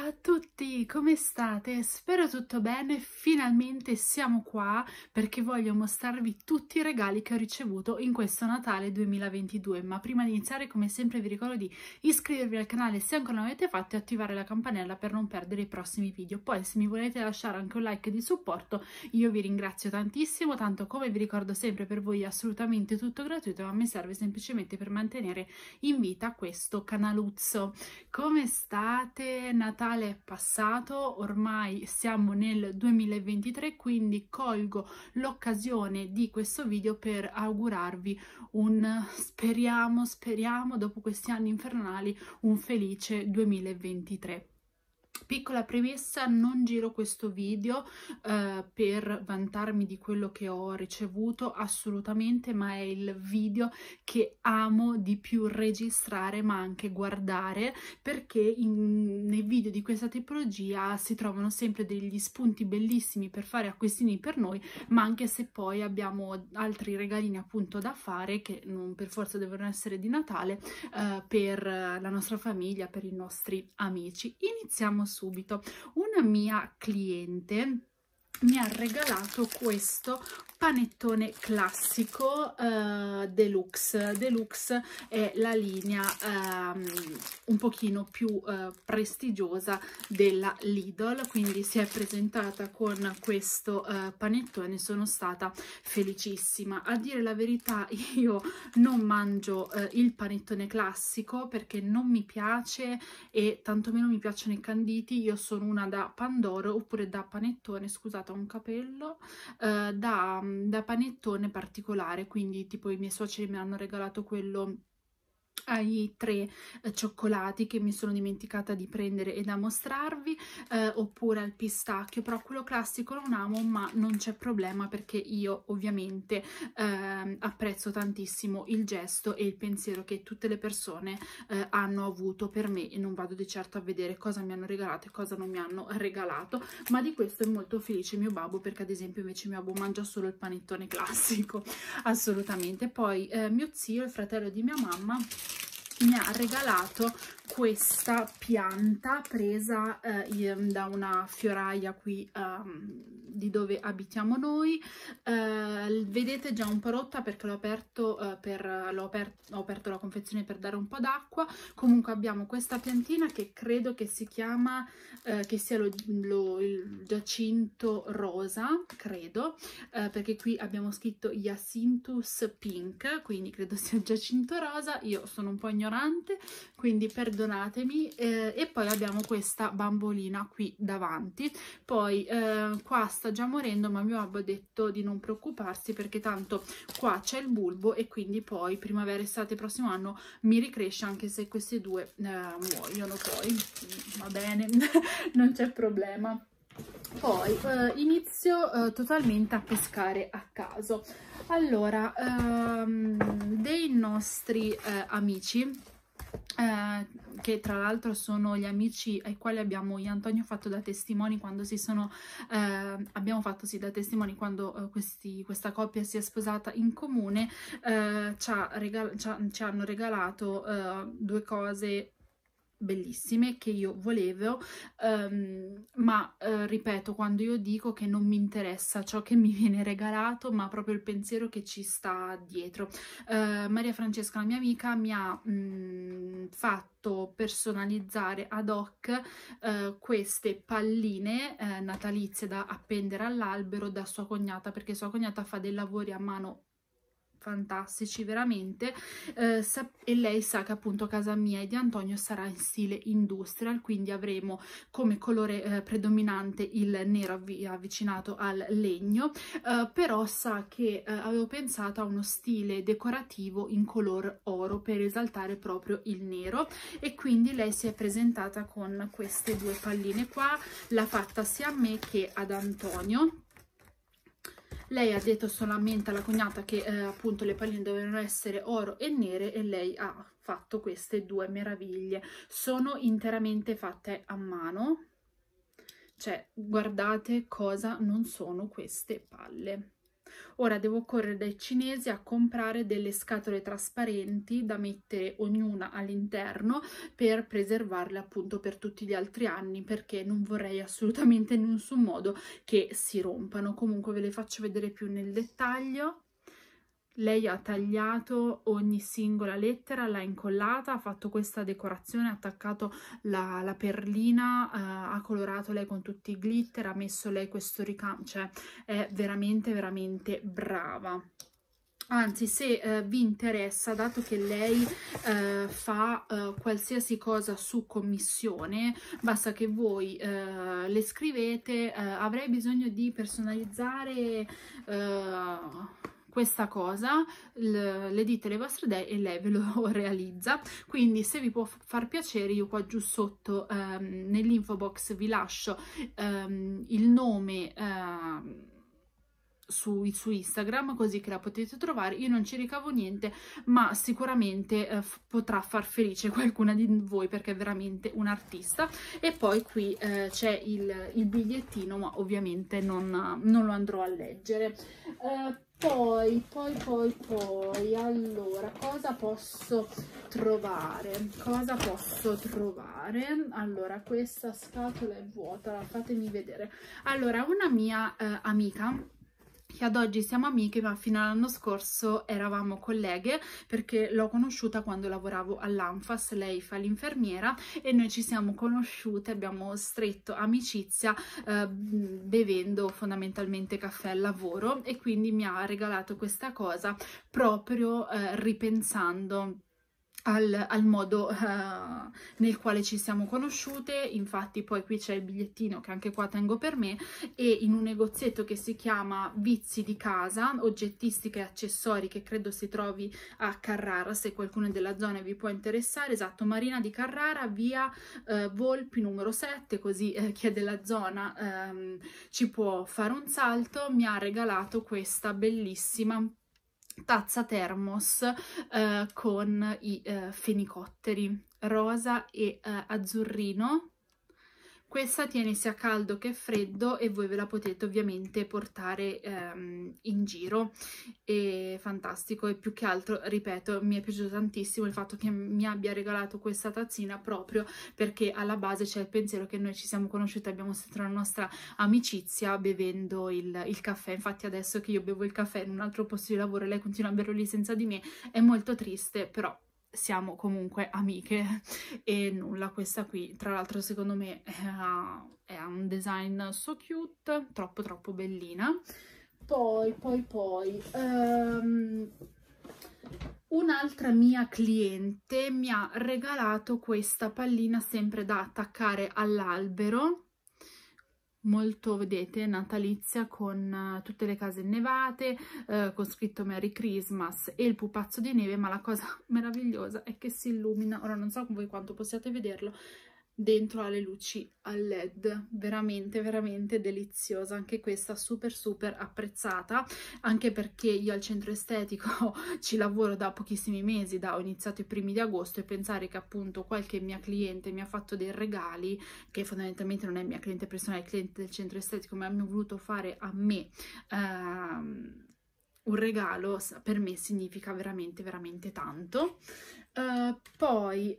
Ciao a tutti, come state? Spero tutto bene, finalmente siamo qua perché voglio mostrarvi tutti i regali che ho ricevuto in questo Natale 2022, ma prima di iniziare come sempre vi ricordo di iscrivervi al canale se ancora non l'avete fatto e attivare la campanella per non perdere i prossimi video, poi se mi volete lasciare anche un like di supporto io vi ringrazio tantissimo, tanto come vi ricordo sempre per voi è assolutamente tutto gratuito ma mi serve semplicemente per mantenere in vita questo canaluzzo. Come state? Natale? Natale passato, ormai siamo nel 2023, quindi colgo l'occasione di questo video per augurarvi un, speriamo, speriamo, dopo questi anni infernali, un felice 2023. Piccola premessa, non giro questo video eh, per vantarmi di quello che ho ricevuto, assolutamente, ma è il video che amo di più registrare ma anche guardare perché in, nei video di questa tipologia si trovano sempre degli spunti bellissimi per fare acquistini per noi, ma anche se poi abbiamo altri regalini appunto da fare che non per forza devono essere di Natale eh, per la nostra famiglia, per i nostri amici. Iniziamo subito subito. Una mia cliente mi ha regalato questo panettone classico uh, deluxe deluxe è la linea um, un pochino più uh, prestigiosa della Lidl quindi si è presentata con questo uh, panettone sono stata felicissima a dire la verità io non mangio il panettone classico perché non mi piace e tantomeno mi piacciono i canditi io sono una da pandoro oppure da panettone scusate comprato un capello eh, da, mm, da panettone particolare, quindi tipo i miei soci mi hanno regalato quello ai tre eh, cioccolati che mi sono dimenticata di prendere e da mostrarvi eh, oppure al pistacchio però quello classico non amo ma non c'è problema perché io ovviamente eh, apprezzo tantissimo il gesto e il pensiero che tutte le persone eh, hanno avuto per me e non vado di certo a vedere cosa mi hanno regalato e cosa non mi hanno regalato ma di questo è molto felice mio babbo perché ad esempio invece mio babbo mangia solo il panettone classico assolutamente poi eh, mio zio il fratello di mia mamma mi ha regalato questa pianta presa eh, da una fioraia qui um, di dove abitiamo noi uh, vedete già un po' rotta perché l'ho aperto, uh, per, l'ho aperto, ho aperto la confezione per dare un po' d'acqua comunque abbiamo questa piantina che credo che si chiama uh, che sia lo, lo, il giacinto rosa credo perché qui abbiamo scritto Jacinthus pink quindi credo sia giacinto rosa io sono un po' ignorante quindi per perdonatemi eh, e poi abbiamo questa bambolina qui davanti poi eh, qua sta già morendo ma mio babbo ha detto di non preoccuparsi perché tanto qua c'è il bulbo e quindi poi primavera estate prossimo anno mi ricresce anche se questi due eh, muoiono poi va bene non c'è problema poi eh, inizio eh, totalmente a pescare a caso allora ehm, dei nostri eh, amici eh, che tra l'altro sono gli amici ai quali abbiamo io Antonio fatto da testimoni quando si sono eh, abbiamo fatto sì da testimoni quando eh, questi, questa coppia si è sposata in comune eh, ci, ha ci, ha, ci, hanno regalato eh, due cose bellissime che io volevo um, ma uh, ripeto quando io dico che non mi interessa ciò che mi viene regalato ma proprio il pensiero che ci sta dietro uh, Maria Francesca la mia amica mi ha mh, mm, fatto personalizzare ad hoc uh, queste palline natalizie da appendere all'albero da sua cognata perché sua cognata fa dei lavori a mano fantastici veramente eh, e lei sa che appunto casa mia e di Antonio sarà in stile industrial quindi avremo come colore eh, predominante il nero avvi avvicinato al legno eh, però sa che eh, avevo pensato a uno stile decorativo in color oro per esaltare proprio il nero e quindi lei si è presentata con queste due palline qua l'ha fatta sia a me che ad Antonio lei ha detto solamente alla cognata che eh, appunto le palline dovevano essere oro e nere e lei ha fatto queste due meraviglie sono interamente fatte a mano cioè guardate cosa non sono queste palle Ora devo correre dai cinesi a comprare delle scatole trasparenti da mettere ognuna all'interno per preservarle appunto per tutti gli altri anni perché non vorrei assolutamente in nessun modo che si rompano. Comunque ve le faccio vedere più nel dettaglio lei ha tagliato ogni singola lettera, l'ha incollata, ha fatto questa decorazione, ha attaccato la, la perlina, eh, ha colorato lei con tutti i glitter, ha messo lei questo ricam, cioè è veramente veramente brava anzi se eh, vi interessa dato che lei eh, fa eh, qualsiasi cosa su commissione basta che voi eh, le scrivete eh, avrei bisogno di personalizzare eh, questa cosa, le dite le vostre idee e lei ve lo realizza. Quindi se vi può far piacere io qua giù sotto ehm, nell'info box vi lascio ehm, il nome... Ehm, su, suo Instagram così che la potete trovare. Io non ci ricavo niente, ma sicuramente eh, potrà far felice qualcuna di voi perché è veramente un artista. E poi qui eh, c'è il, il, bigliettino, ma ovviamente non, non lo andrò a leggere. Eh, poi, poi, poi, poi, allora, cosa posso trovare? Cosa posso trovare? Allora, questa scatola è vuota, fatemi vedere. Allora, una mia eh, amica che ad oggi siamo amiche ma fino all'anno scorso eravamo colleghe perché l'ho conosciuta quando lavoravo all'Anfas, lei fa l'infermiera e noi ci siamo conosciute, abbiamo stretto amicizia eh, bevendo fondamentalmente caffè al lavoro e quindi mi ha regalato questa cosa proprio eh, ripensando al, al modo uh, nel quale ci siamo conosciute, infatti poi qui c'è il bigliettino che anche qua tengo per me e in un negozietto che si chiama Vizi di Casa, oggettistica e accessori che credo si trovi a Carrara, se qualcuno della zona vi può interessare, esatto, Marina di Carrara, via uh, Volpi numero 7, così uh, chi è della zona um, ci può fare un salto, mi ha regalato questa bellissima tazza thermos eh, con i eh, fenicotteri rosa e eh, azzurrino questa tiene sia caldo che freddo e voi ve la potete ovviamente portare ehm, in giro, è fantastico e più che altro, ripeto, mi è piaciuto tantissimo il fatto che mi abbia regalato questa tazzina proprio perché alla base c'è il pensiero che noi ci siamo conosciute, abbiamo sentito la nostra amicizia bevendo il, il caffè, infatti adesso che io bevo il caffè in un altro posto di lavoro e lei continua a berlo lì senza di me è molto triste, però siamo comunque amiche e nulla questa qui tra l'altro secondo me eh, è un design so cute troppo troppo bellina poi poi poi um, un'altra mia cliente mi ha regalato questa pallina sempre da attaccare all'albero molto, vedete, natalizia con eh, tutte le case innevate, eh, con scritto Merry Christmas e il pupazzo di neve, ma la cosa meravigliosa è che si illumina, ora non so voi quanto possiate vederlo, dentro alle luci a led veramente veramente deliziosa anche questa super super apprezzata anche perché io al centro estetico ci lavoro da pochissimi mesi da ho iniziato i primi di agosto e pensare che appunto qualche mia cliente mi ha fatto dei regali che fondamentalmente non è mia cliente personale è cliente del centro estetico ma hanno voluto fare a me ehm, un regalo per me significa veramente veramente tanto uh, poi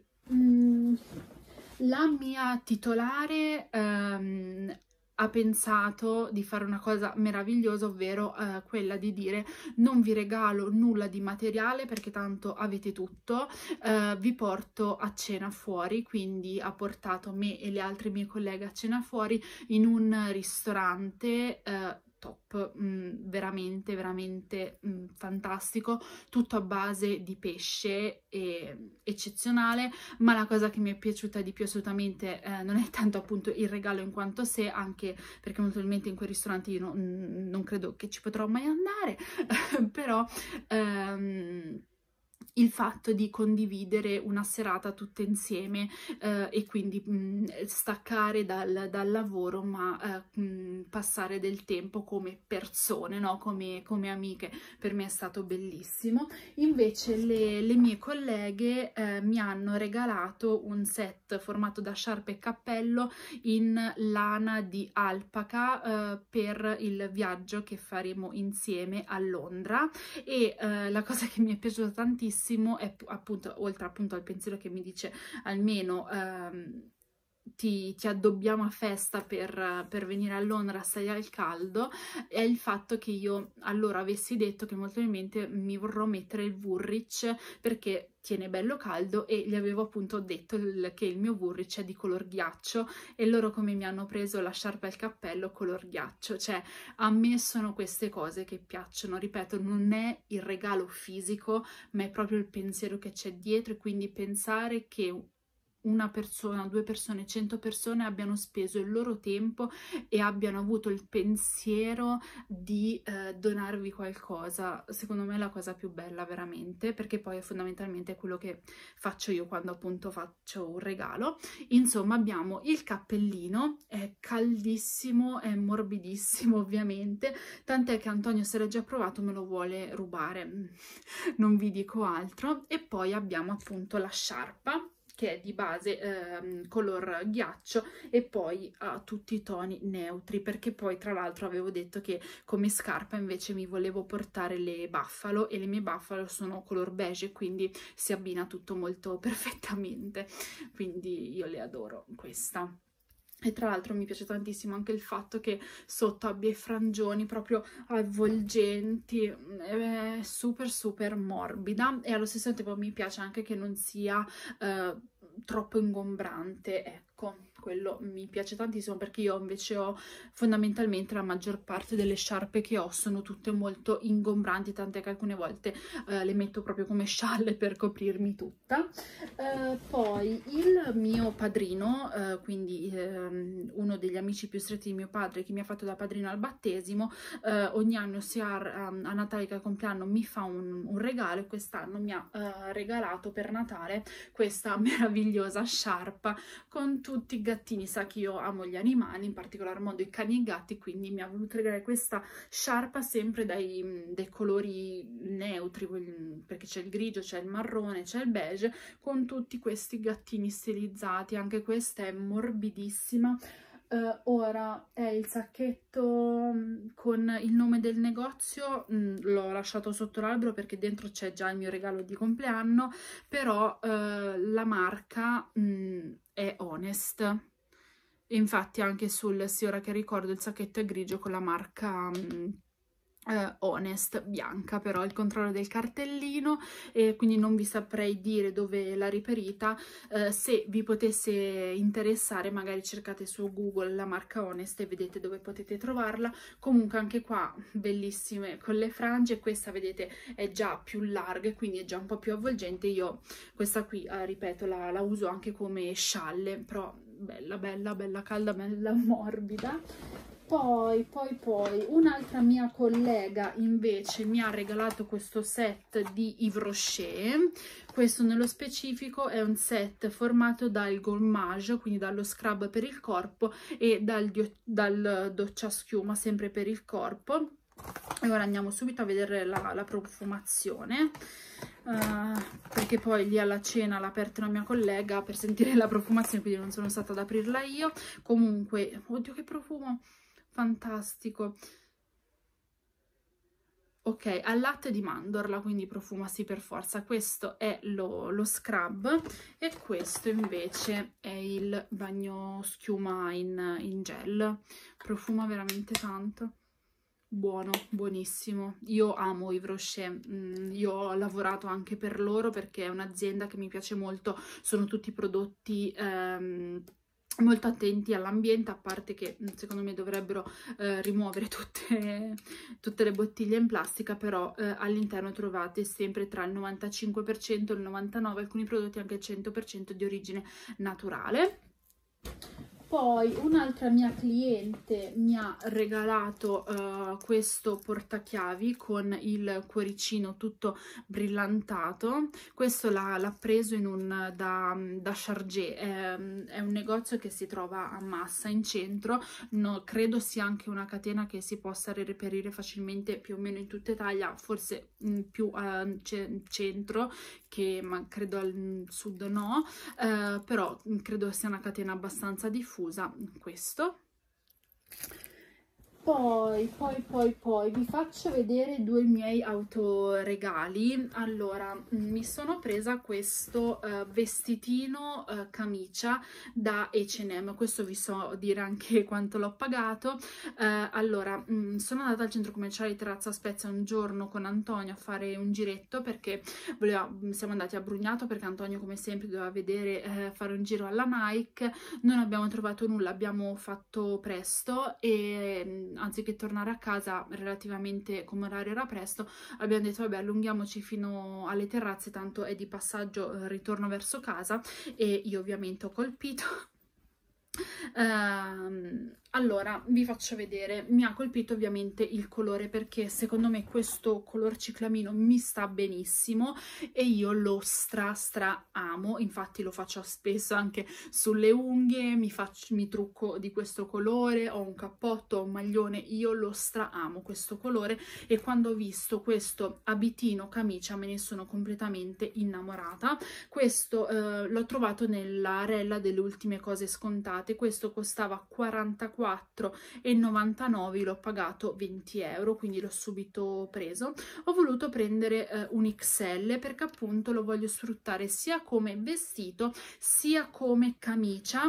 la mia titolare ehm, ha pensato di fare una cosa meravigliosa, ovvero eh, quella di dire non vi regalo nulla di materiale perché tanto avete tutto, eh, vi porto a cena fuori, quindi ha portato me e le altre mie colleghe a cena fuori in un ristorante eh, top, mh, mm, veramente, veramente mh, mm, fantastico, tutto a base di pesce eccezionale, ma la cosa che mi è piaciuta di più assolutamente eh, non è tanto appunto il regalo in quanto sé, anche perché molto in quel ristorante io no, non credo che ci potrò mai andare, però... Ehm, il fatto di condividere una serata tutte insieme eh, e quindi mh, mm, staccare dal, dal, lavoro ma eh, mh, mm, passare del tempo come persone, no? come, come, amiche, per me è stato bellissimo. Invece le, le mie colleghe eh, mi hanno regalato un set formato da sciarpe e cappello in lana di alpaca eh, per il viaggio che faremo insieme a Londra e eh, la cosa che mi è piaciuta tantissimo benissimo, è appunto, oltre appunto al pensiero che mi dice almeno... Ehm, ti, ti, addobbiamo a festa per, per venire a Londra, stai al caldo, è il fatto che io allora avessi detto che molto probabilmente mi vorrò mettere il Woolrich perché tiene bello caldo e gli avevo appunto detto il, che il mio Woolrich è di color ghiaccio e loro come mi hanno preso la sciarpa e il cappello color ghiaccio, cioè a me sono queste cose che piacciono, ripeto non è il regalo fisico ma è proprio il pensiero che c'è dietro e quindi pensare che una persona, due persone, cento persone abbiano speso il loro tempo e abbiano avuto il pensiero di eh, donarvi qualcosa, secondo me è la cosa più bella veramente, perché poi è fondamentalmente quello che faccio io quando appunto faccio un regalo. Insomma abbiamo il cappellino, è caldissimo, è morbidissimo ovviamente, tant'è che Antonio se l'è già provato me lo vuole rubare, non vi dico altro, e poi abbiamo appunto la sciarpa, che è di base eh, color ghiaccio e poi ha tutti i toni neutri perché poi tra l'altro avevo detto che come scarpa invece mi volevo portare le Buffalo e le mie Buffalo sono color beige quindi si abbina tutto molto perfettamente quindi io le adoro questa e tra l'altro mi piace tantissimo anche il fatto che sotto abbia i frangioni proprio avvolgenti, mm, è super super morbida e allo stesso tempo mi piace anche che non sia eh, troppo ingombrante, ecco quello mi piace tantissimo perché io invece ho fondamentalmente la maggior parte delle sciarpe che ho sono tutte molto ingombranti tant'è che alcune volte eh, le metto proprio come scialle per coprirmi tutta eh, poi il mio padrino eh, quindi ehm, uno degli amici più stretti di mio padre che mi ha fatto da padrino al battesimo eh, ogni anno sia a, ehm, a, Natale che a compleanno mi fa un, un regalo e quest'anno mi ha eh, regalato per Natale questa meravigliosa sciarpa con tutti i gattini, sa che io amo gli animali, in particolar modo i cani e i gatti, quindi mi ha voluto regalare questa sciarpa sempre dai, mm, dai colori neutri, perché c'è il grigio, c'è il marrone, c'è il beige, con tutti questi gattini stilizzati, anche questa è morbidissima. Uh, ora è il sacchetto mm, con il nome del negozio, mm, l'ho lasciato sotto l'albero perché dentro c'è già il mio regalo di compleanno, però uh, la marca... Mh, è Honest. Infatti anche sul, sì ora che ricordo, il sacchetto è grigio con la marca... Mh, mm, eh, honest bianca però il controllo del cartellino e quindi non vi saprei dire dove l'ha reperita eh, se vi potesse interessare magari cercate su google la marca honest e vedete dove potete trovarla comunque anche qua bellissime con le frange questa vedete è già più larga quindi è già un po' più avvolgente io questa qui eh, ripeto la, la uso anche come scialle però bella bella bella calda bella morbida poi poi poi un'altra mia collega invece mi ha regalato questo set di Yves Rocher questo nello specifico è un set formato dal gommage quindi dallo scrub per il corpo e dal, dal doccia schiuma sempre per il corpo e ora andiamo subito a vedere la, la profumazione uh, perché poi lì alla cena l'ha aperta una mia collega per sentire la profumazione quindi non sono stata ad aprirla io comunque, oddio che profumo fantastico. Ok, al latte di mandorla, quindi profuma sì per forza. Questo è lo, lo scrub e questo invece è il bagno schiuma in, in gel. Profuma veramente tanto buono, buonissimo. Io amo i Rocher, mm, io ho lavorato anche per loro perché è un'azienda che mi piace molto, sono tutti prodotti ehm, molto attenti all'ambiente, a parte che secondo me dovrebbero eh, rimuovere tutte, tutte, le bottiglie in plastica, però eh, all'interno trovate sempre tra il 95% e il 99%, alcuni prodotti anche il 100% di origine naturale. Poi un'altra mia cliente mi ha regalato uh, questo portachiavi con il cuoricino tutto brillantato. Questo l'ha preso un, da, da Chargé, è, è, un negozio che si trova a Massa in centro, no, credo sia anche una catena che si possa reperire facilmente più o meno in tutta Italia, forse mh, più a uh, eh, centro che ma credo al sud no, uh, però credo sia una catena abbastanza diffusa profusa questo poi poi poi poi vi faccio vedere due miei autoregali allora mm, mi sono presa questo uh, vestitino uh, camicia da H&M questo vi so dire anche quanto l'ho pagato uh, allora mh, mm, sono andata al centro commerciale di Terrazza Spezia un giorno con Antonio a fare un giretto perché voleva, mm, siamo andati a Brugnato perché Antonio come sempre doveva vedere fare un giro alla Nike non abbiamo trovato nulla abbiamo fatto presto e anziché tornare a casa relativamente come orario era presto, abbiamo detto vabbè allunghiamoci fino alle terrazze, tanto è di passaggio eh, ritorno verso casa e io ovviamente ho colpito. Uh, allora, vi faccio vedere, mi ha colpito ovviamente il colore perché secondo me questo color ciclamino mi sta benissimo e io lo stra stra amo, infatti lo faccio spesso anche sulle unghie, mi, faccio, mi trucco di questo colore, ho un cappotto, ho un maglione, io lo stra amo questo colore e quando ho visto questo abitino camicia me ne sono completamente innamorata, questo eh, l'ho trovato nella rella delle ultime cose scontate, questo costava 44 34,99 l'ho pagato 20 euro quindi l'ho subito preso ho voluto prendere eh, un XL perché appunto lo voglio sfruttare sia come vestito sia come camicia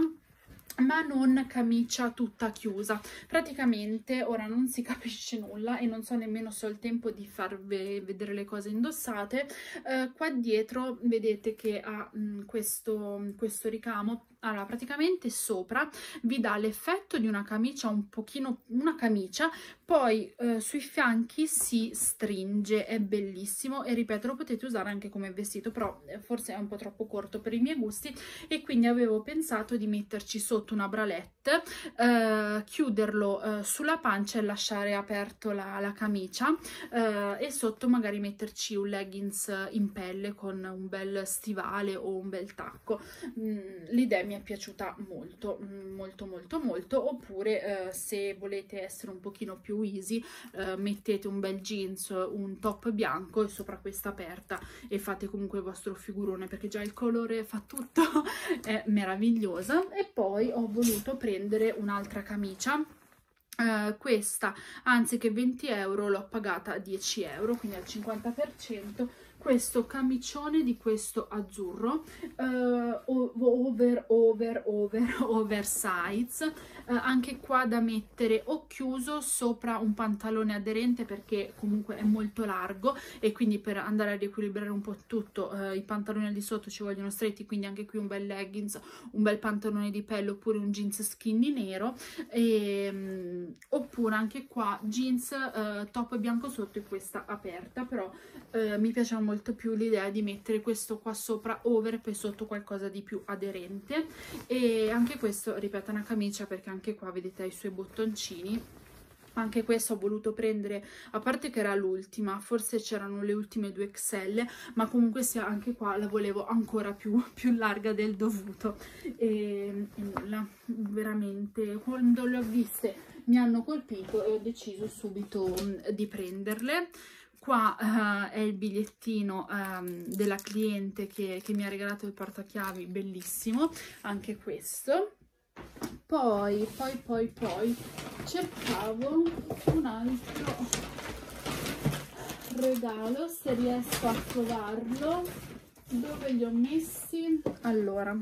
ma non camicia tutta chiusa praticamente ora non si capisce nulla e non so nemmeno se ho il tempo di farvi vedere le cose indossate eh, qua dietro vedete che ha mh, mm, questo, questo ricamo allora praticamente sopra vi dà l'effetto di una camicia un pochino una camicia poi eh, sui fianchi si stringe è bellissimo e ripeto lo potete usare anche come vestito però eh, forse è un po' troppo corto per i miei gusti e quindi avevo pensato di metterci sotto una bralette eh, chiuderlo eh, sulla pancia e lasciare aperto la, la camicia eh, e sotto magari metterci un leggings in pelle con un bel stivale o un bel tacco mm, l'idea mi è piaciuta molto mm, molto molto molto oppure eh, se volete essere un pochino più easy eh, mettete un bel jeans un top bianco e sopra questa aperta e fate comunque il vostro figurone perché già il colore fa tutto è meravigliosa e poi ho voluto prendere un'altra camicia Uh, questa anziché 20 euro l'ho pagata 10 euro quindi al 50% questo camicione di questo azzurro uh, over over over oversize uh, anche qua da mettere o chiuso sopra un pantalone aderente perché comunque è molto largo e quindi per andare a riequilibrare un po' tutto uh, i pantaloni al di sotto ci vogliono stretti quindi anche qui un bel leggings un bel pantalone di pelle oppure un jeans skinny nero e, um, oppure anche qua jeans top bianco sotto e questa aperta però mi piace molto molto più l'idea di mettere questo qua sopra over e poi sotto qualcosa di più aderente e anche questo ripeto una camicia perché anche qua vedete i suoi bottoncini anche questo ho voluto prendere a parte che era l'ultima forse c'erano le ultime due XL ma comunque sia anche qua la volevo ancora più, più larga del dovuto e, e nulla veramente quando le ho viste mi hanno colpito e ho deciso subito mm, di prenderle qua uh, è il bigliettino um, della cliente che, che mi ha regalato il portachiavi, bellissimo, anche questo. Poi, poi, poi, poi, cercavo un altro regalo, se riesco a trovarlo. Dove li ho messi? Allora,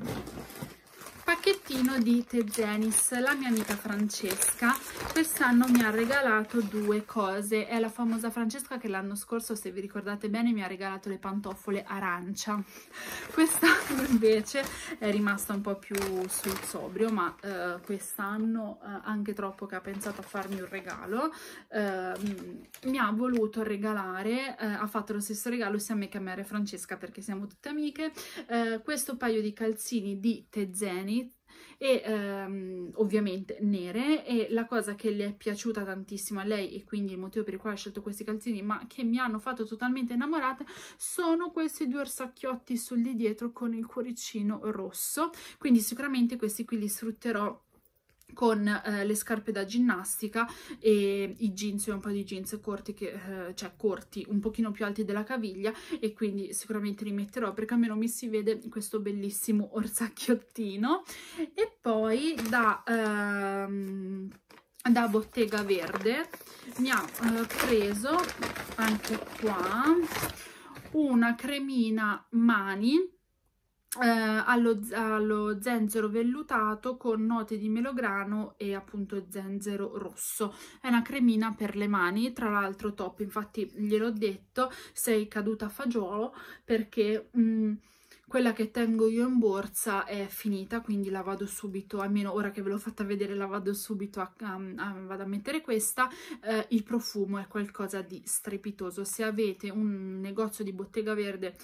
pacchettino di Tezenis, la mia amica Francesca quest'anno mi ha regalato due cose, è la famosa Francesca che l'anno scorso se vi ricordate bene mi ha regalato le pantofole arancia, quest'anno invece è rimasta un po' più sul sobrio ma eh, quest'anno eh, anche troppo che ha pensato a farmi un regalo, eh, mi ha voluto regalare, eh, ha fatto lo stesso regalo sia a me che a me Maria Francesca perché siamo tutte amiche, eh, questo paio di calzini di Tezenis e ehm, ovviamente nere e la cosa che le è piaciuta tantissimo a lei e quindi il motivo per il quale ho scelto questi calzini ma che mi hanno fatto totalmente innamorata sono questi due orsacchiotti sul di dietro con il cuoricino rosso quindi sicuramente questi qui li sfrutterò con eh, le scarpe da ginnastica e i jeans e un po' di jeans corti, che, eh, cioè corti, un pochino più alti della caviglia e quindi sicuramente li metterò perché almeno mi si vede questo bellissimo orsacchiottino e poi da... Ehm, da bottega verde mi ha eh, preso anche qua una cremina mani eh, allo, allo, zenzero vellutato con note di melograno e appunto zenzero rosso è una cremina per le mani tra l'altro top infatti gliel'ho detto sei caduta a fagiolo perché mh, mm, quella che tengo io in borsa è finita quindi la vado subito almeno ora che ve l'ho fatta vedere la vado subito a, a, a vado a mettere questa eh, il profumo è qualcosa di strepitoso se avete un negozio di bottega verde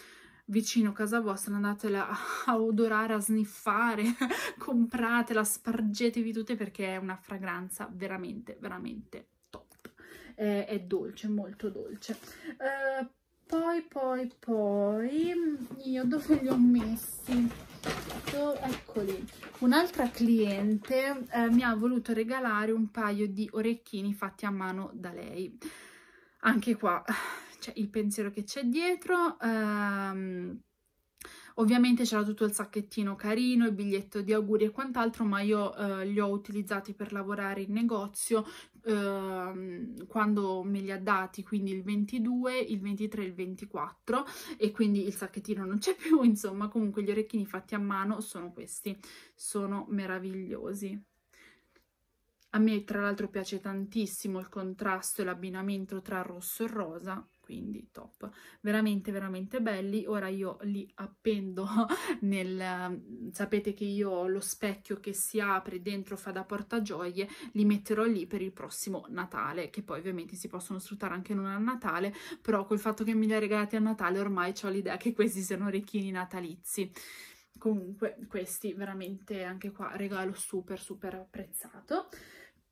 vicino a casa vostra, andatela a odorare, a sniffare, compratela, spargetevi tutte perché è una fragranza veramente, veramente top. È, è dolce, molto dolce. Uh, poi, poi, poi, io dove li ho messi? eccoli. Un'altra cliente eh, mi ha voluto regalare un paio di orecchini fatti a mano da lei. Anche qua c'è il pensiero che c'è dietro. Ehm, Ovviamente c'era tutto il sacchettino carino, il biglietto di auguri e quant'altro, ma io eh, li ho utilizzati per lavorare in negozio ehm, quando me li ha dati, quindi il 22, il 23 e il 24 e quindi il sacchettino non c'è più, insomma comunque gli orecchini fatti a mano sono questi, sono meravigliosi. A me tra l'altro piace tantissimo il contrasto e l'abbinamento tra rosso e rosa, quindi top veramente veramente belli ora io li appendo nel mm, sapete che io ho lo specchio che si apre dentro fa da portagioie li metterò lì per il prossimo Natale che poi ovviamente si possono sfruttare anche non a Natale però col fatto che me li ha regalati a Natale ormai ho l'idea che questi siano orecchini natalizi comunque questi veramente anche qua regalo super super apprezzato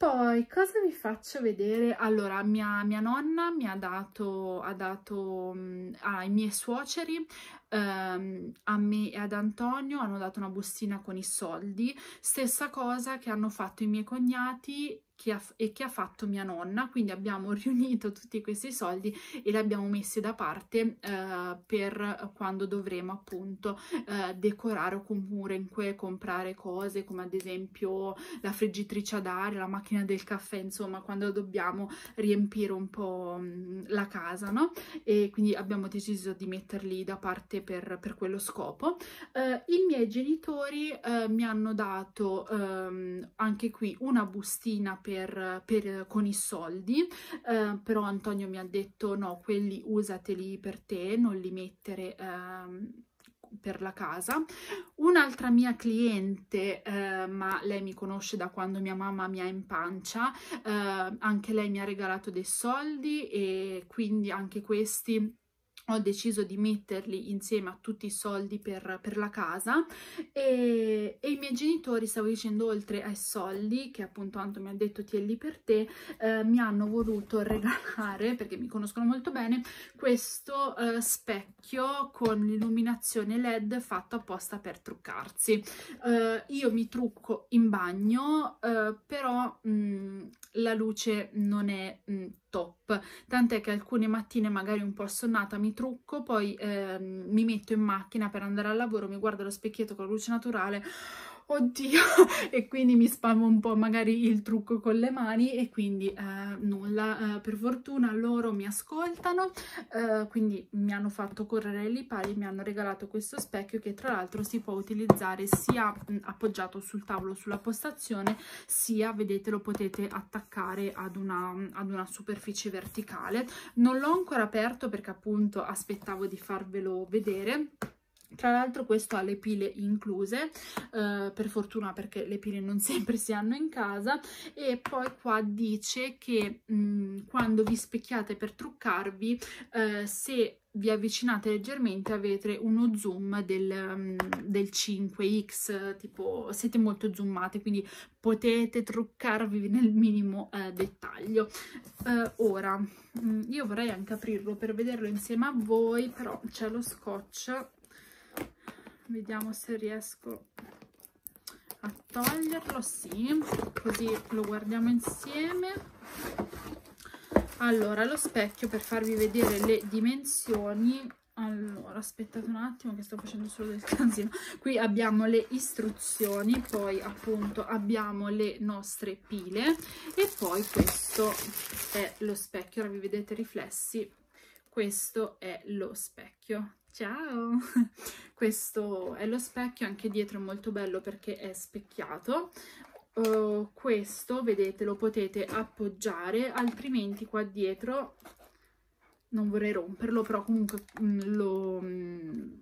poi, cosa vi faccio vedere? Allora, mia, mia nonna mi ha dato, ha dato mh, mm, ah, ai miei suoceri, ehm, a me e ad Antonio, hanno dato una bustina con i soldi. Stessa cosa che hanno fatto i miei cognati che ha, e che ha fatto mia nonna, quindi abbiamo riunito tutti questi soldi e li abbiamo messi da parte eh, per eh, quando dovremo appunto eh, decorare o comunque comprare cose come ad esempio la friggitrice ad aria, la macchina del caffè, insomma quando dobbiamo riempire un po' mm, la casa, no? E quindi abbiamo deciso di metterli da parte per, per quello scopo. Eh, I miei genitori eh, mi hanno dato ehm, anche qui una bustina per per, per, con i soldi, eh, però Antonio mi ha detto no, quelli usateli per te, non li mettere... Eh, per la casa un'altra mia cliente eh, ma lei mi conosce da quando mia mamma mi ha in pancia eh, anche lei mi ha regalato dei soldi e quindi anche questi ho deciso di metterli insieme a tutti i soldi per, per la casa e, e, i miei genitori, stavo dicendo, oltre ai soldi che appunto Anto mi ha detto ti è lì per te, eh, mi hanno voluto regalare, perché mi conoscono molto bene, questo eh, specchio con l'illuminazione LED fatto apposta per truccarsi. Eh, io mi trucco in bagno, eh, però mh, mm, la luce non è... Mh, mm, top, tant'è che alcune mattine magari un po' assonnata mi trucco, poi eh, mi metto in macchina per andare al lavoro, mi guardo allo specchietto con la luce naturale oddio e quindi mi spavo un po' magari il trucco con le mani e quindi eh, nulla eh, per fortuna loro mi ascoltano eh, quindi mi hanno fatto correre lì pari mi hanno regalato questo specchio che tra l'altro si può utilizzare sia mm, appoggiato sul tavolo sulla postazione sia vedete lo potete attaccare ad una, mm, ad una superficie verticale non l'ho ancora aperto perché appunto aspettavo di farvelo vedere tra l'altro questo ha le pile incluse, eh, per fortuna perché le pile non sempre si hanno in casa e poi qua dice che mh, mm, quando vi specchiate per truccarvi, eh, se vi avvicinate leggermente avete uno zoom del, mm, del, 5x, tipo siete molto zoomate, quindi potete truccarvi nel minimo eh, dettaglio. Eh, ora, mm, io vorrei anche aprirlo per vederlo insieme a voi, però c'è lo scotch vediamo se riesco a toglierlo sì così lo guardiamo insieme allora lo specchio per farvi vedere le dimensioni allora aspettate un attimo che sto facendo solo del casino qui abbiamo le istruzioni poi appunto abbiamo le nostre pile e poi questo è lo specchio ora vi vedete riflessi questo è lo specchio Ciao! Questo è lo specchio, anche dietro è molto bello perché è specchiato. Uh, questo, vedete, lo potete appoggiare, altrimenti qua dietro, non vorrei romperlo, però comunque mh, mm, lo... Mh, mm,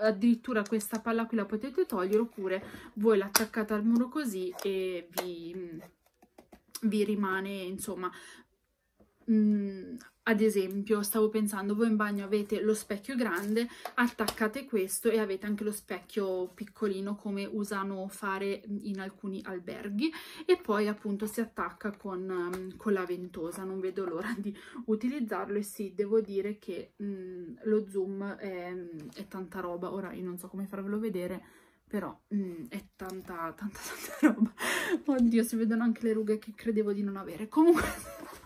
addirittura questa palla qui la potete togliere oppure voi l'attaccate al muro così e vi, mm, vi rimane insomma ad esempio stavo pensando voi in bagno avete lo specchio grande attaccate questo e avete anche lo specchio piccolino come usano fare in alcuni alberghi e poi appunto si attacca con, mm, con la ventosa non vedo l'ora di utilizzarlo e sì devo dire che mh, mm, lo zoom è, mm, è, tanta roba ora io non so come farvelo vedere però mh, è tanta tanta tanta roba oddio si vedono anche le rughe che credevo di non avere comunque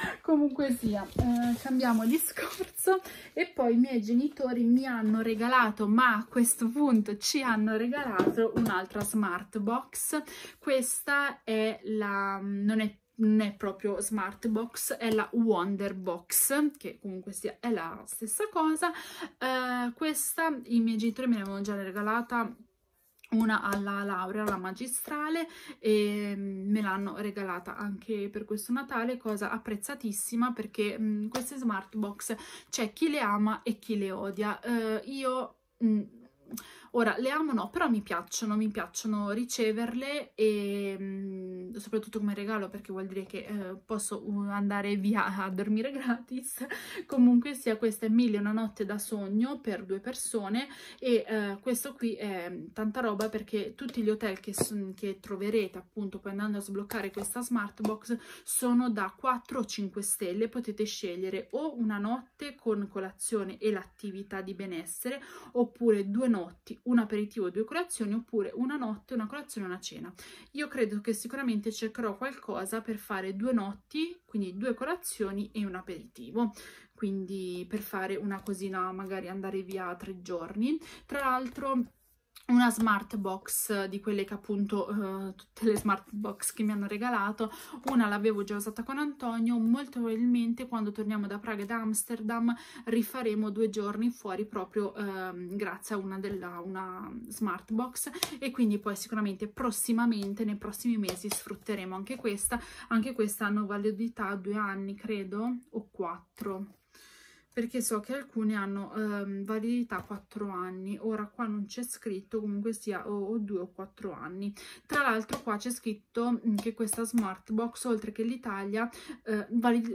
comunque sia eh, cambiamo discorso e poi i miei genitori mi hanno regalato ma a questo punto ci hanno regalato un'altra smart box questa è la non è non è proprio smart box è la wonder box che comunque sia è la stessa cosa eh, questa i miei genitori me l'avevano già regalata una alla laurea, la magistrale e mm, me l'hanno regalata anche per questo Natale, cosa apprezzatissima perché mh, mm, queste smart box c'è chi le ama e chi le odia. Uh, io... Mh, mm, Ora, le amo no, però mi piacciono, mi piacciono riceverle e mm, soprattutto come regalo perché vuol dire che eh, posso uh, andare via a dormire gratis. Comunque sia, questa è Mille una notte da sogno per due persone e eh, questo qui è tanta roba perché tutti gli hotel che, che troverete appunto poi andando a sbloccare questa smart box sono da 4 o 5 stelle, potete scegliere o una notte con colazione e l'attività di benessere oppure due notti un aperitivo, due colazioni oppure una notte, una colazione e una cena. Io credo che sicuramente cercherò qualcosa per fare due notti, quindi due colazioni e un aperitivo quindi per fare una cosina magari andare via tre giorni tra l'altro una smart box eh, di quelle che appunto eh, tutte le smart box che mi hanno regalato una l'avevo già usata con Antonio molto probabilmente quando torniamo da Praga e da Amsterdam rifaremo due giorni fuori proprio eh, grazie a una, della, una smart box e quindi poi sicuramente prossimamente nei prossimi mesi sfrutteremo anche questa anche questa hanno validità due anni credo o quattro perché so che alcune hanno ehm, validità 4 anni ora qua non c'è scritto comunque sia o, o 2 o 4 anni tra l'altro qua c'è scritto mm, che questa smart box oltre che l'Italia eh,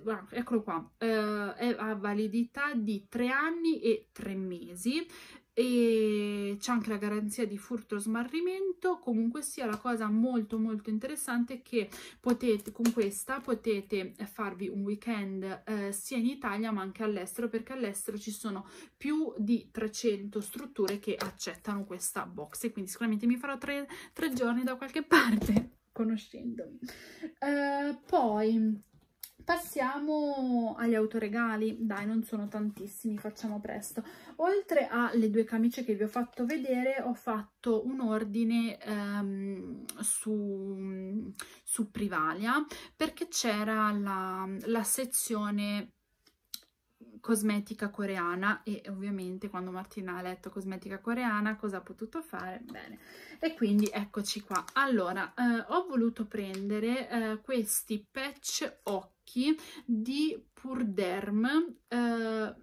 ah, eccolo qua eh, ha validità di 3 anni e 3 mesi e c'è anche la garanzia di furto smarrimento comunque sia la cosa molto molto interessante è che potete con questa potete farvi un weekend eh, sia in Italia ma anche all'estero perché all'estero ci sono più di 300 strutture che accettano questa box e quindi sicuramente mi farò tre, tre giorni da qualche parte conoscendomi eh, poi Passiamo agli autoregali, dai non sono tantissimi, facciamo presto. Oltre alle due camicie che vi ho fatto vedere ho fatto un ordine ehm, su, su Privalia perché c'era la, la sezione cosmetica coreana e ovviamente quando Martina ha letto cosmetica coreana cosa ha potuto fare? Bene, e quindi eccoci qua. Allora, eh, ho voluto prendere eh, questi patch occhi di Purderm eh,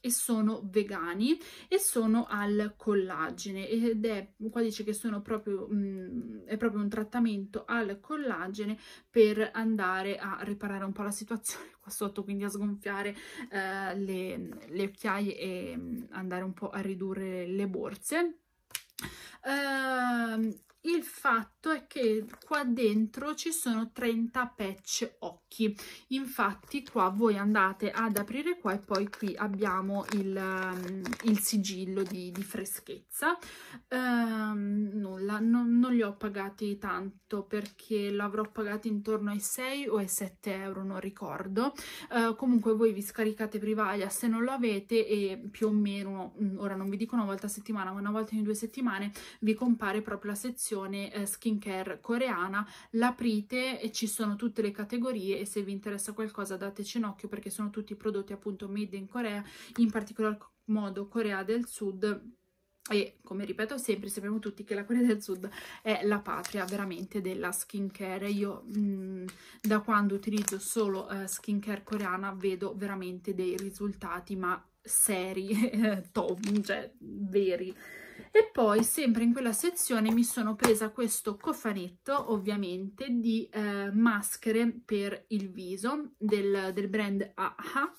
e sono vegani e sono al collagene ed è qua dice che sono proprio mh, mm, è proprio un trattamento al collagene per andare a riparare un po' la situazione qua sotto quindi a sgonfiare eh, le, le occhiaie e mm, andare un po' a ridurre le borse Uh, il fatto è che qua dentro ci sono 30 patch occhi infatti qua voi andate ad aprire qua e poi qui abbiamo il, ehm, il sigillo di, di freschezza ehm, nulla non, non, li ho pagati tanto perché l'avrò pagato intorno ai 6 o ai 7 euro non ricordo eh, comunque voi vi scaricate privaglia se non lo avete e più o meno mm, ora non vi dico una volta a settimana ma una volta ogni due settimane vi compare proprio la sezione collezione eh, skincare coreana, l'aprite e ci sono tutte le categorie e se vi interessa qualcosa dateci un occhio perché sono tutti prodotti appunto made in Corea, in particolar modo Corea del Sud e come ripeto sempre sappiamo tutti che la Corea del Sud è la patria veramente della skincare io mh, mm, da quando utilizzo solo uh, skincare coreana vedo veramente dei risultati ma seri, eh, top, cioè veri e poi sempre in quella sezione mi sono presa questo cofanetto ovviamente di eh, maschere per il viso del, del brand AHA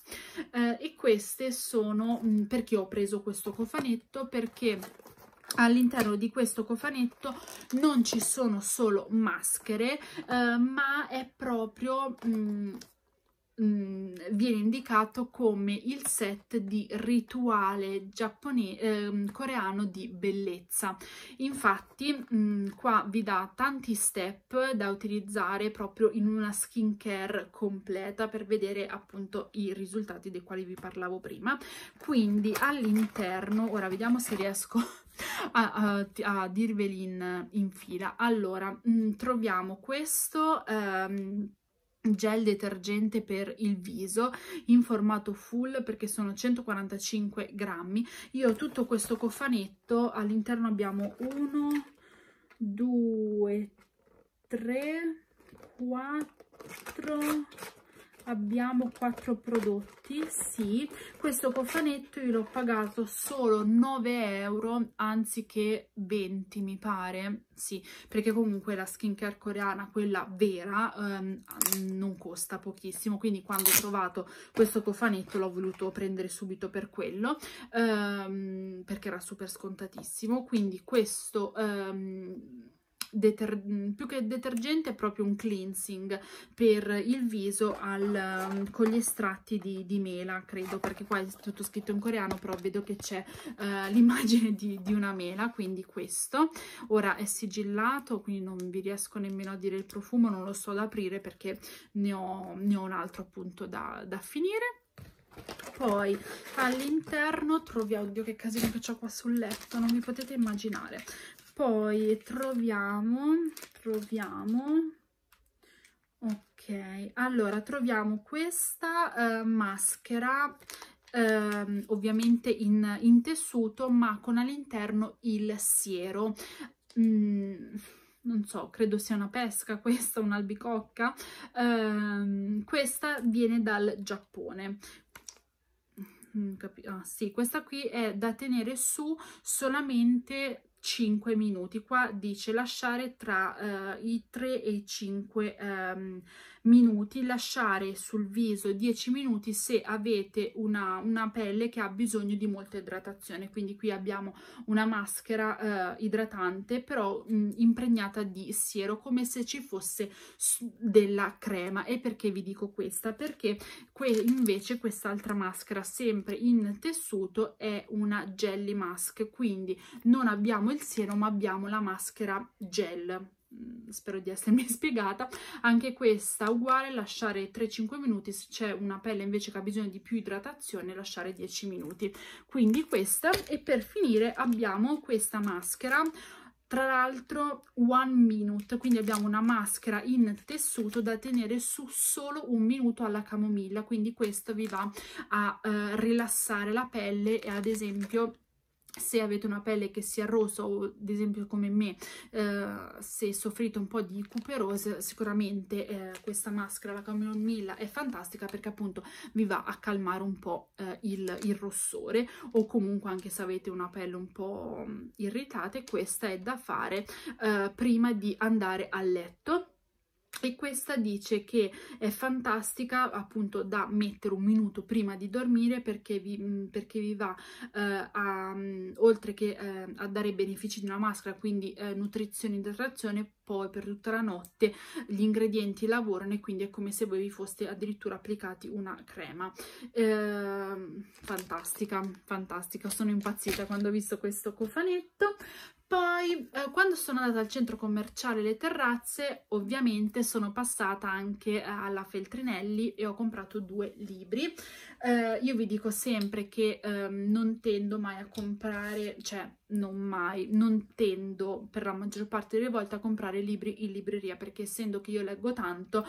eh, e queste sono mh, mm, perché ho preso questo cofanetto perché All'interno di questo cofanetto non ci sono solo maschere, eh, ma è proprio mh, mm, mh, mm, viene indicato come il set di rituale giappone- eh, coreano di bellezza. Infatti mh, mm, qua vi dà tanti step da utilizzare proprio in una skincare completa per vedere appunto i risultati dei quali vi parlavo prima. Quindi all'interno, ora vediamo se riesco a, a, a dirveli in, in, fila. Allora, mh, mm, troviamo questo... Ehm, gel detergente per il viso in formato full perché sono 145 grammi io ho tutto questo cofanetto all'interno abbiamo 1 2 3 4 abbiamo quattro prodotti sì questo cofanetto io l'ho pagato solo 9 euro anziché 20 mi pare sì perché comunque la skincare coreana quella vera ehm, non costa pochissimo quindi quando ho trovato questo cofanetto l'ho voluto prendere subito per quello ehm, perché era super scontatissimo quindi questo ehm, più che detergente è proprio un cleansing per il viso al, con gli estratti di, di, mela, credo, perché qua è tutto scritto in coreano, però vedo che c'è uh, l'immagine di, di, una mela, quindi questo. Ora è sigillato, quindi non vi riesco nemmeno a dire il profumo, non lo so da aprire perché ne ho, ne ho un altro appunto da, da finire. Poi all'interno troviamo, oddio che casino che ho qua sul letto, non mi potete immaginare, poi troviamo troviamo ok allora troviamo questa uh, maschera Uh, ovviamente in, in, tessuto ma con all'interno il siero mm, non so, credo sia una pesca questa, un'albicocca uh, questa viene dal Giappone mm, ah, sì, questa qui è da tenere su solamente 5 minuti qua dice lasciare tra eh, i 3 e i 5 ehm, minuti, lasciare sul viso 10 minuti se avete una, una pelle che ha bisogno di molta idratazione. Quindi qui abbiamo una maschera eh, idratante però mh, mm, impregnata di siero come se ci fosse della crema. E perché vi dico questa? Perché que invece quest'altra maschera sempre in tessuto è una jelly mask, quindi non abbiamo il siero ma abbiamo la maschera gel Mm, spero di essermi spiegata, anche questa uguale lasciare 3-5 minuti, se c'è una pelle invece che ha bisogno di più idratazione lasciare 10 minuti, quindi questa e per finire abbiamo questa maschera tra l'altro one minute, quindi abbiamo una maschera in tessuto da tenere su solo un minuto alla camomilla, quindi questo vi va a eh, rilassare la pelle e ad esempio se avete una pelle che sia arrosa o ad esempio come me eh, se soffrite un po' di cuperose sicuramente eh, questa maschera la Cameron Milla è fantastica perché appunto vi va a calmare un po' eh, il, il, rossore o comunque anche se avete una pelle un po' mm, irritata questa è da fare eh, prima di andare a letto e questa dice che è fantastica appunto da mettere un minuto prima di dormire perché vi, mm, perché vi va eh, a, mm, oltre che eh, a dare i benefici di una maschera quindi eh, nutrizione idratazione poi per tutta la notte gli ingredienti lavorano e quindi è come se voi vi foste addirittura applicati una crema eh, fantastica fantastica sono impazzita quando ho visto questo cofanetto poi eh, quando sono andata al centro commerciale Le Terrazze ovviamente sono passata anche alla Feltrinelli e ho comprato due libri eh, io vi dico sempre che eh, non tendo mai a comprare, cioè non mai, non tendo per la maggior parte delle volte a comprare libri in libreria perché essendo che io leggo tanto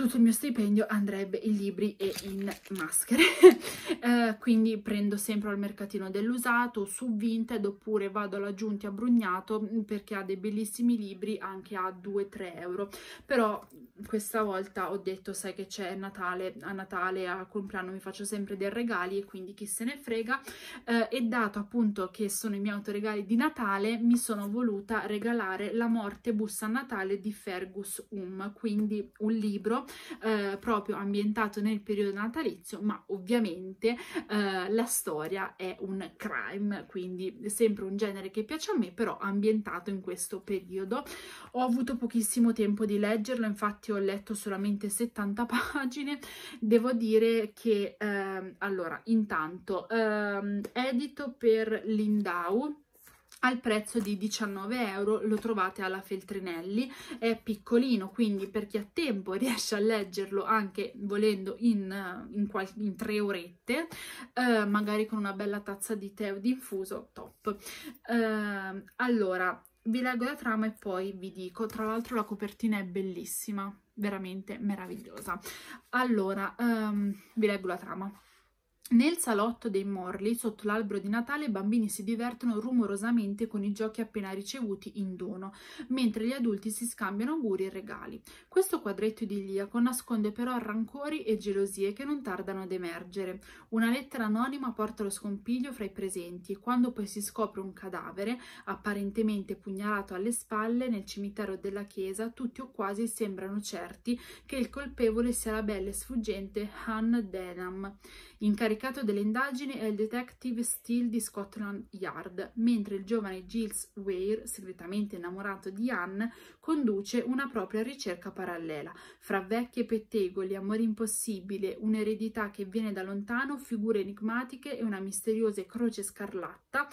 tutto il mio stipendio andrebbe in libri e in maschere eh, quindi prendo sempre al mercatino dell'usato su Vinted oppure vado alla Giunti a Brugnato mm, perché ha dei bellissimi libri anche a 2-3 euro però mm, questa volta ho detto sai che c'è Natale a Natale a compleanno mi faccio sempre dei regali e quindi chi se ne frega eh, e dato appunto che sono i miei autoregali di Natale mi sono voluta regalare La morte bussa a Natale di Fergus Um quindi un libro eh, proprio ambientato nel periodo natalizio, ma ovviamente eh, la storia è un crime, quindi è sempre un genere che piace a me, però ambientato in questo periodo. Ho avuto pochissimo tempo di leggerlo, infatti ho letto solamente 70 pagine. Devo dire che, ehm, allora, intanto, ehm, edito per Lindau, al prezzo di 19 euro lo trovate alla Feltrinelli è piccolino quindi per chi ha tempo riesce a leggerlo anche volendo in, in, in tre orette eh, magari con una bella tazza di tè o di infuso top eh, allora vi leggo la trama e poi vi dico tra l'altro la copertina è bellissima veramente meravigliosa allora um, vi leggo la trama nel salotto dei Morley, sotto l'albero di Natale, i bambini si divertono rumorosamente con i giochi appena ricevuti in dono, mentre gli adulti si scambiano auguri e regali. Questo quadretto idilliaco nasconde però rancori e gelosie che non tardano ad emergere. Una lettera anonima porta lo scompiglio fra i presenti e quando poi si scopre un cadavere, apparentemente pugnalato alle spalle nel cimitero della chiesa, tutti o quasi sembrano certi che il colpevole sia la bella e sfuggente Han Denham, incaricata incaricato delle indagini è il detective Steele di Scotland Yard, mentre il giovane Giles Ware, segretamente innamorato di Anne, conduce una propria ricerca parallela. Fra vecchie pettegoli, amore impossibile, un'eredità che viene da lontano, figure enigmatiche e una misteriosa croce scarlatta,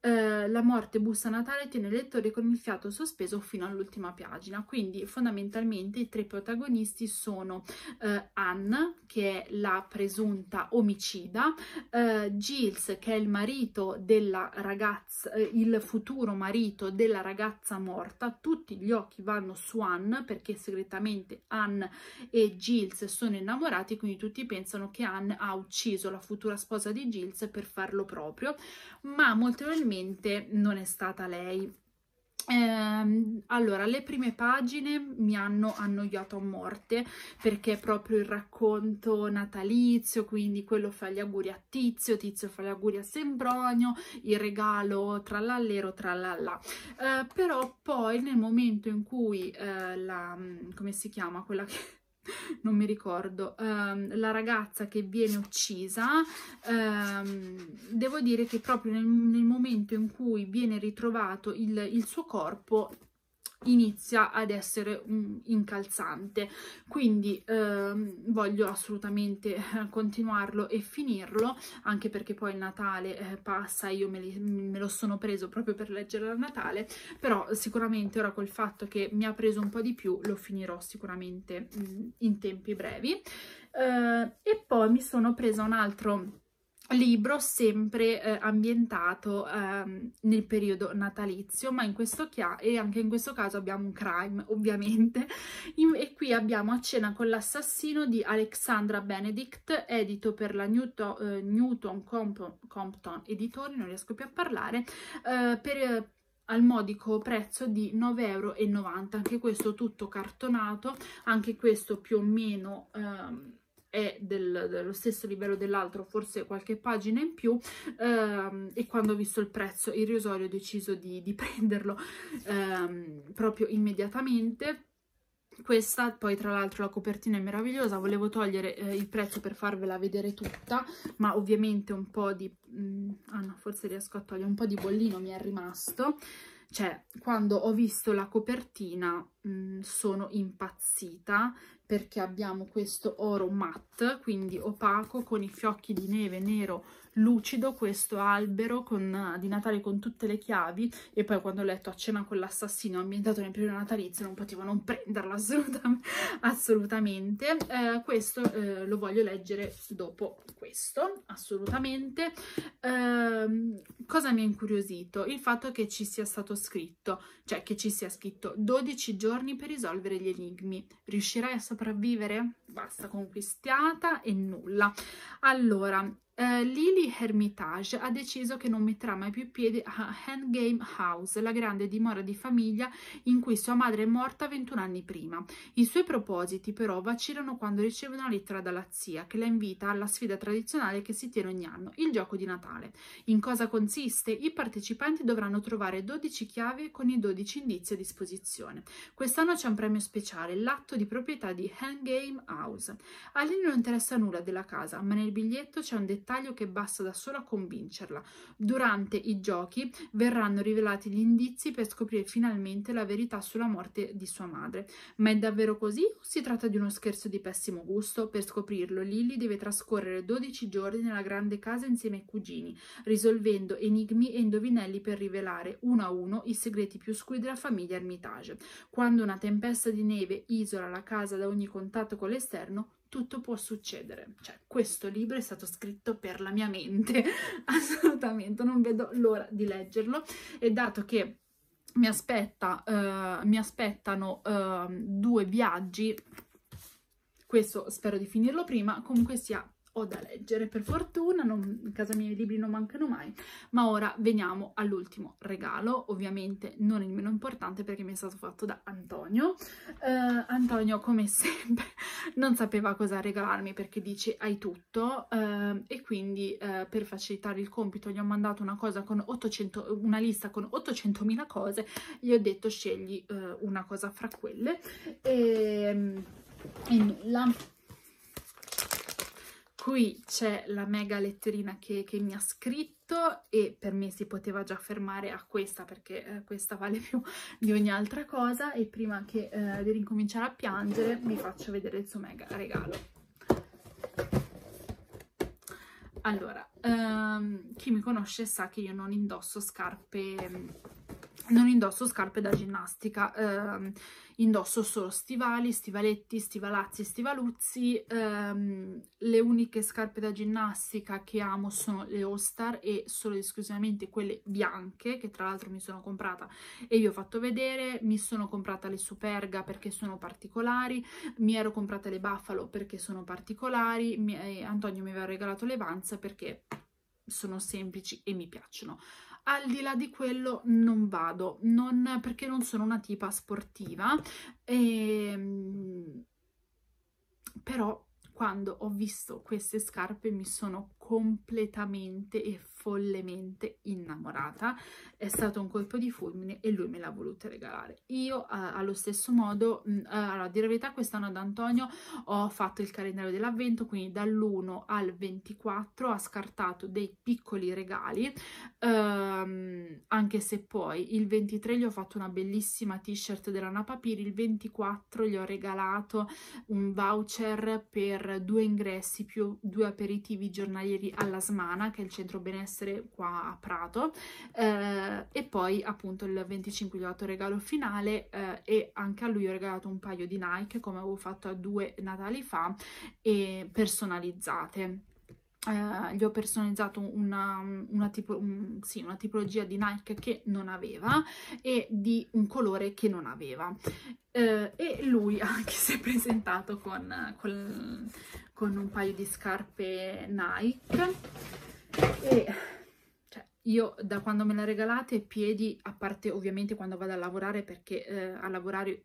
eh, la morte bussa natale tiene il lettore con il fiato sospeso fino all'ultima pagina. Quindi fondamentalmente i tre protagonisti sono eh, Anne, che è la presunta omicida, eh, Gilles, che è il marito della ragazza, eh, il futuro marito della ragazza morta. Tutti gli occhi vanno su Anne perché segretamente Anne e Gilles sono innamorati, quindi tutti pensano che Anne ha ucciso la futura sposa di Gilles per farlo proprio, ma molto probabilmente sicuramente non è stata lei. Eh, allora, le prime pagine mi hanno annoiato a morte perché è proprio il racconto natalizio, quindi quello fa gli auguri a Tizio, Tizio fa gli auguri a Sembronio, il regalo tra l'allero, tra trallallà. Eh, però poi nel momento in cui eh, la, mm, come si chiama, quella che non mi ricordo, ehm, la ragazza che viene uccisa, ehm, devo dire che proprio nel, nel, momento in cui viene ritrovato il, il suo corpo inizia ad essere um, incalzante quindi ehm, voglio assolutamente eh, continuarlo e finirlo anche perché poi il Natale eh, passa io me, li, me, lo sono preso proprio per leggere al Natale però sicuramente ora col fatto che mi ha preso un po' di più lo finirò sicuramente mh, mm, in tempi brevi eh, e poi mi sono presa un altro libro sempre eh, ambientato ehm, nel periodo natalizio, ma in questo caso, e anche in questo caso abbiamo un crime, ovviamente, in, e qui abbiamo A cena con l'assassino di Alexandra Benedict, edito per la Newton, eh, Newton Comp Compton Editori, non riesco più a parlare, eh, per eh, al modico prezzo di 9,90 euro, anche questo tutto cartonato, anche questo più o meno... Ehm, è del, dello stesso livello dell'altro, forse qualche pagina in più, ehm, e quando ho visto il prezzo irrisorio ho deciso di, di prenderlo ehm, proprio immediatamente questa poi tra l'altro la copertina è meravigliosa volevo togliere eh, il prezzo per farvela vedere tutta ma ovviamente un po' di mh, mm, ah no forse riesco a togliere un po' di bollino mi è rimasto cioè quando ho visto la copertina mh, mm, sono impazzita perché abbiamo questo oro matte, quindi opaco, con i fiocchi di neve nero lucido questo albero con, di Natale con tutte le chiavi e poi quando ho letto a cena con l'assassino ambientato nel periodo natalizio non potevo non prenderlo assolutam assolutamente eh, questo eh, lo voglio leggere dopo questo assolutamente eh, cosa mi ha incuriosito? il fatto che ci sia stato scritto cioè che ci sia scritto 12 giorni per risolvere gli enigmi riuscirai a sopravvivere? basta conquistiata e nulla allora Uh, Lily Hermitage ha deciso che non metterà mai più piede a Handgame House, la grande dimora di famiglia in cui sua madre è morta 21 anni prima. I suoi propositi però vacillano quando riceve una lettera dalla zia che la invita alla sfida tradizionale che si tiene ogni anno, il gioco di Natale. In cosa consiste? I partecipanti dovranno trovare 12 chiavi con i 12 indizi a disposizione. Quest'anno c'è un premio speciale, l'atto di proprietà di Handgame House. A Lily non interessa nulla della casa, ma nel biglietto c'è un dettaglio dettaglio che basta da solo a convincerla. Durante i giochi verranno rivelati gli indizi per scoprire finalmente la verità sulla morte di sua madre. Ma è davvero così o si tratta di uno scherzo di pessimo gusto? Per scoprirlo, Lily deve trascorrere 12 giorni nella grande casa insieme ai cugini, risolvendo enigmi e indovinelli per rivelare uno a uno i segreti più scuri della famiglia Hermitage. Quando una tempesta di neve isola la casa da ogni contatto con l'esterno, tutto può succedere. Cioè, questo libro è stato scritto per la mia mente, assolutamente, non vedo l'ora di leggerlo. E dato che mi, aspetta, uh, mi aspettano uh, due viaggi, questo spero di finirlo prima, comunque sia ho da leggere. Per fortuna, non, in casa mia i libri non mancano mai, ma ora veniamo all'ultimo regalo, ovviamente non il meno importante perché mi è stato fatto da Antonio. Uh, Antonio, come sempre, non sapeva cosa regalarmi perché dice hai tutto uh, e quindi uh, per facilitare il compito gli ho mandato una, cosa con 800, una lista con 800.000 cose, gli ho detto scegli una cosa fra quelle e, ehm, e nulla qui c'è la mega letterina che, che, mi ha scritto e per me si poteva già fermare a questa perché eh, questa vale più di ogni altra cosa e prima che eh, di ricominciare a piangere vi faccio vedere il suo mega regalo. Allora, ehm, chi mi conosce sa che io non indosso scarpe mm, non indosso scarpe da ginnastica, ehm, indosso solo stivali, stivaletti, stivalazzi, stivaluzzi, ehm, le uniche scarpe da ginnastica che amo sono le All-Star e solo ed esclusivamente quelle bianche che tra l'altro mi sono comprata e vi ho fatto vedere, mi sono comprata le Superga perché sono particolari, mi ero comprata le Buffalo perché sono particolari, mi, eh, Antonio mi aveva regalato le Vanza perché sono semplici e mi piacciono al di là di quello non vado, non, perché non sono una tipa sportiva, e, ehm, però quando ho visto queste scarpe mi sono completamente e follemente innamorata, è stato un colpo di fulmine e lui me l'ha voluta regalare. Io eh, allo stesso modo, mh, allora, a dire la verità, quest'anno ad Antonio ho fatto il calendario dell'avvento, quindi dall'1 al 24 ha scartato dei piccoli regali, ehm, anche se poi il 23 gli ho fatto una bellissima t-shirt della Napapiri, il 24 gli ho regalato un voucher per due ingressi più due aperitivi giornalieri ieri Smana, che è il centro benessere qua a Prato, eh, e poi appunto il 25 gli ho dato il regalo finale eh, e anche a lui ho regalato un paio di Nike, come avevo fatto a due Natali fa, e personalizzate. Uh, gli ho personalizzato una, una, tipo, un, sì, una, tipologia di Nike che non aveva e di un colore che non aveva uh, e lui anche si è presentato con, con con un paio di scarpe Nike e cioè, io da quando me la regalate piedi, a parte ovviamente quando vado a lavorare perché eh, a lavorare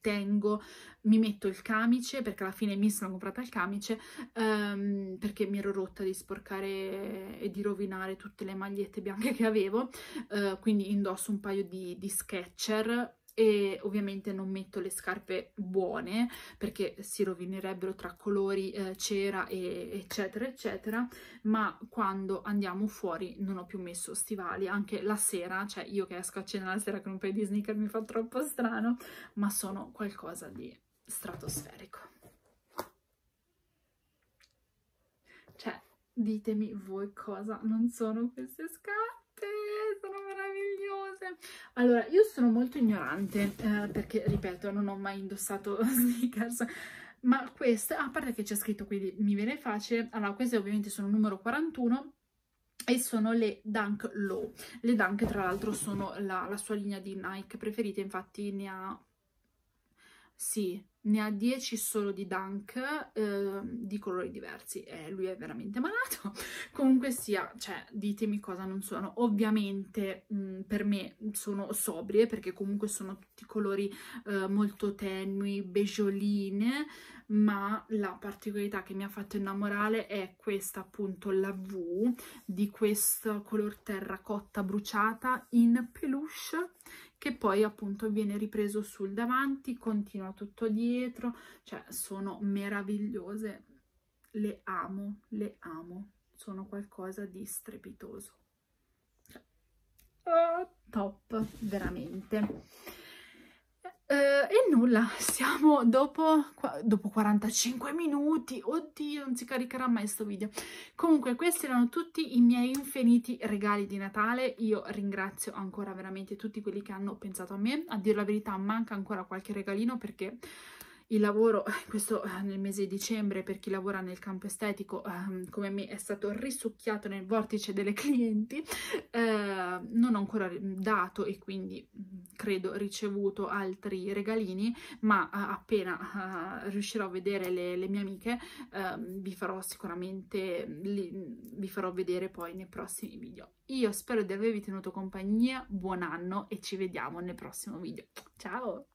tengo, mi metto il camice perché alla fine mi sono comprata il camice um, perché mi ero rotta di sporcare e di rovinare tutte le magliette bianche che avevo uh, quindi indosso un paio di, di sketcher e ovviamente non metto le scarpe buone perché si rovinerebbero tra colori, eh, cera e eccetera eccetera ma quando andiamo fuori non ho più messo stivali anche la sera, cioè io che esco a cena la sera con un paio di sneaker mi fa troppo strano ma sono qualcosa di stratosferico cioè ditemi voi cosa non sono queste scarpe sono meravigliose. Allora, io sono molto ignorante eh, perché, ripeto, non ho mai indossato sneakers. Ma queste, a parte che c'è scritto, quindi mi viene facile. Allora, queste ovviamente sono numero 41 e sono le Dunk Low. Le Dunk, tra l'altro, sono la, la sua linea di Nike preferita, infatti ne ha sì, ne ha 10 solo di Dunk, eh, di colori diversi, eh, lui è veramente malato. Comunque sia, cioè, ditemi cosa non sono. Ovviamente mh, mm, per me sono sobrie, perché comunque sono tutti colori eh, molto tenui, begioline, ma la particolarità che mi ha fatto innamorare è questa appunto, la V, di questo color terracotta bruciata in peluche, che poi appunto viene ripreso sul davanti, continua tutto dietro, cioè sono meravigliose, le amo, le amo, sono qualcosa di strepitoso. Cioè, oh, top, veramente. Uh, e nulla, siamo dopo, dopo, 45 minuti, oddio non si caricherà mai questo video. Comunque questi erano tutti i miei infiniti regali di Natale, io ringrazio ancora veramente tutti quelli che hanno pensato a me, a dire la verità manca ancora qualche regalino perché il lavoro, eh, questo eh, nel mese di dicembre per chi lavora nel campo estetico ehm, come me è stato risucchiato nel vortice delle clienti, eh, non ho ancora dato e quindi mm, credo ricevuto altri regalini, ma eh, appena eh, riuscirò a vedere le, le mie amiche ehm, vi farò sicuramente, mm, li, mm, vi farò vedere poi nei prossimi video. Io spero di avervi tenuto compagnia, buon anno e ci vediamo nel prossimo video. Ciao!